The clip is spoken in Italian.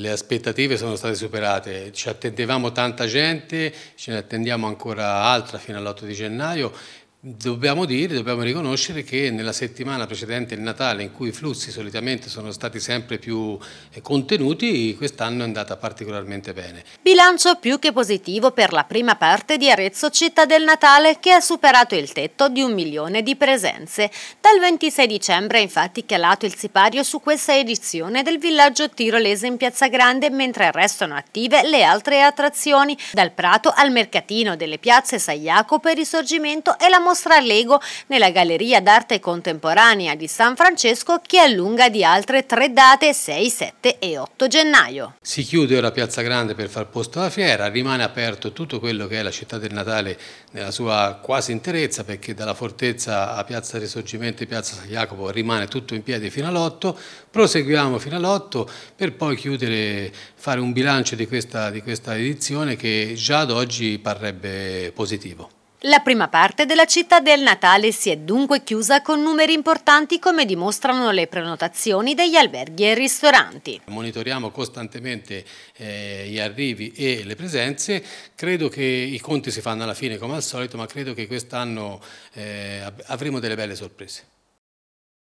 Le aspettative sono state superate, ci attendevamo tanta gente, ce ne attendiamo ancora altra fino all'8 di gennaio Dobbiamo dire, dobbiamo riconoscere che nella settimana precedente il Natale, in cui i flussi solitamente sono stati sempre più eh, contenuti, quest'anno è andata particolarmente bene. Bilancio più che positivo per la prima parte di Arezzo Città del Natale, che ha superato il tetto di un milione di presenze. Dal 26 dicembre è infatti calato il sipario su questa edizione del villaggio tirolese in Piazza Grande, mentre restano attive le altre attrazioni, dal Prato al Mercatino delle piazze Saiaco per Risorgimento e la Montagna mostra Lego nella Galleria d'Arte Contemporanea di San Francesco che allunga di altre tre date 6, 7 e 8 gennaio. Si chiude ora Piazza Grande per far posto alla fiera, rimane aperto tutto quello che è la città del Natale nella sua quasi interezza perché dalla fortezza a Piazza Risorgimento e Piazza San Jacopo rimane tutto in piedi fino all'otto, proseguiamo fino all'otto per poi chiudere, fare un bilancio di questa, di questa edizione che già ad oggi parrebbe positivo. La prima parte della città del Natale si è dunque chiusa con numeri importanti come dimostrano le prenotazioni degli alberghi e ristoranti. Monitoriamo costantemente eh, gli arrivi e le presenze, credo che i conti si fanno alla fine come al solito ma credo che quest'anno eh, avremo delle belle sorprese.